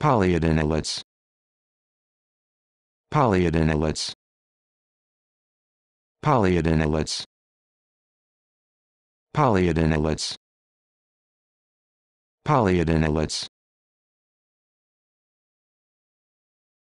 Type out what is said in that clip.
Polyadenylates. Polyadenylates. Polyadenylates. Polyadenylates. Polyadenylates.